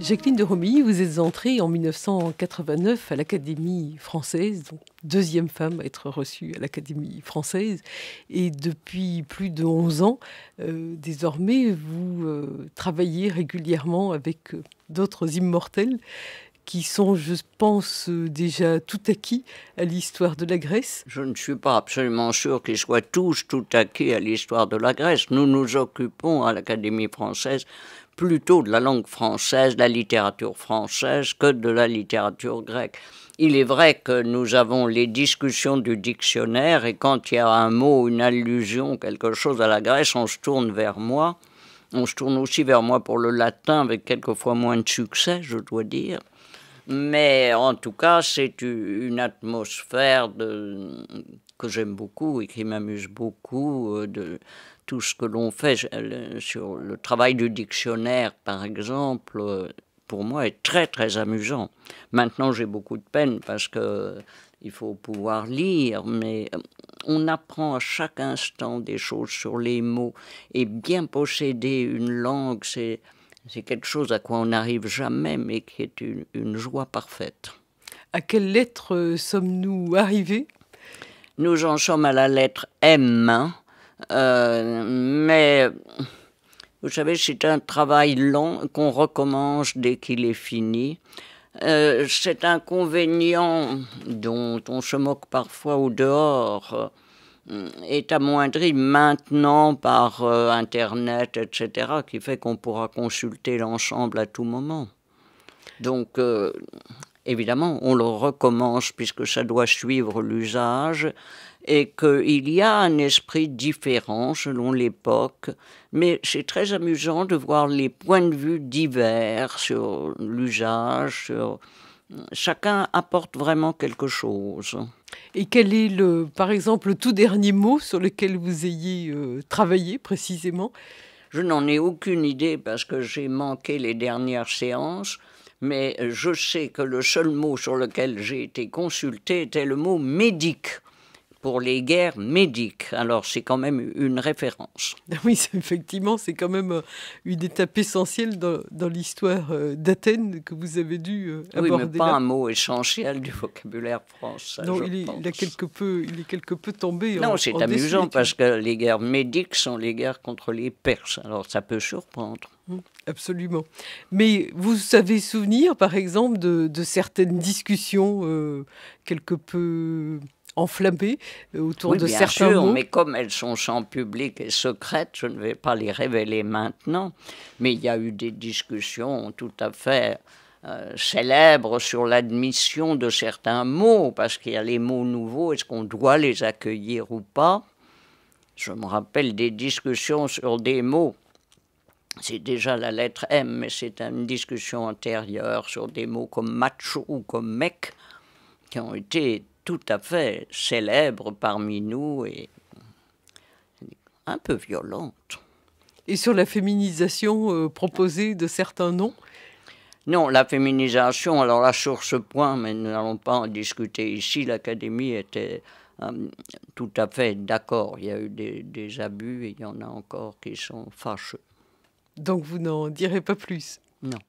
Jacqueline de Romilly, vous êtes entrée en 1989 à l'Académie française, donc deuxième femme à être reçue à l'Académie française. Et depuis plus de 11 ans, euh, désormais, vous euh, travaillez régulièrement avec euh, d'autres immortels qui sont, je pense, déjà tout acquis à l'histoire de la Grèce Je ne suis pas absolument sûr qu'ils soient tous tout acquis à l'histoire de la Grèce. Nous nous occupons à l'Académie française plutôt de la langue française, de la littérature française, que de la littérature grecque. Il est vrai que nous avons les discussions du dictionnaire et quand il y a un mot, une allusion, quelque chose à la Grèce, on se tourne vers moi. On se tourne aussi vers moi pour le latin avec quelquefois moins de succès, je dois dire. Mais en tout cas, c'est une atmosphère de, que j'aime beaucoup et qui m'amuse beaucoup euh, de tout ce que l'on fait. Sur le travail du dictionnaire, par exemple, euh, pour moi, est très, très amusant. Maintenant, j'ai beaucoup de peine parce que euh, il faut pouvoir lire, mais on apprend à chaque instant des choses sur les mots. Et bien posséder une langue, c'est c'est quelque chose à quoi on n'arrive jamais, mais qui est une, joie parfaite. À quelle lettre euh, sommes-nous arrivés Nous en sommes à la lettre M, hein. euh, mais vous savez, c'est un travail long qu'on recommence dès qu'il est fini. Euh, cet inconvénient dont on se moque parfois au dehors, euh, est amoindri maintenant par euh, Internet, etc., qui fait qu'on pourra consulter l'ensemble à tout moment. Donc, euh, évidemment, on le recommence puisque ça doit suivre l'usage et qu'il y a un esprit différent selon l'époque, mais c'est très amusant de voir les points de vue divers sur l'usage, sur chacun apporte vraiment quelque chose. Et quel est, le, par exemple, le tout dernier mot sur lequel vous ayez euh, travaillé précisément Je n'en ai aucune idée parce que j'ai manqué les dernières séances, mais euh, je sais que le seul mot sur lequel j'ai été consulté était le mot médic pour les guerres médiques. Alors c'est quand même une référence. Oui, effectivement, c'est quand même euh, une étape essentielle dans, l'histoire euh, d'Athènes que vous avez dû aborder. Euh, oui, mais pas un mot essentiel du vocabulaire français. Non, il, est, quelque peu, il est quelque peu tombé. Non, c'est amusant parce que les guerres médiques sont les guerres contre les Perses. Alors ça peut surprendre. Mmh, absolument. Mais vous savez souvenir, par exemple, de, certaines discussions quelque peu enflammées euh, autour de bien certains mots. Mais comme elles sont sans public et secrètes, je ne vais pas les révéler maintenant. Mais il y a eu des discussions tout à fait euh, célèbres sur l'admission de certains mots, parce qu'il y a les mots nouveaux, est-ce qu'on doit les accueillir ou pas Je me rappelle des discussions sur des mots c'est déjà la lettre M, mais c'est une discussion antérieure sur des mots comme macho ou comme mec qui ont été tout à fait célèbre parmi nous et un peu violente. Et sur la féminisation euh, proposée de certains noms Non, la féminisation, alors là sur ce point, mais nous n'allons pas en discuter ici, l'Académie était euh, tout à fait d'accord. Il y a eu des abus et il y en a encore qui sont fâcheux. Donc vous n'en direz pas plus Non.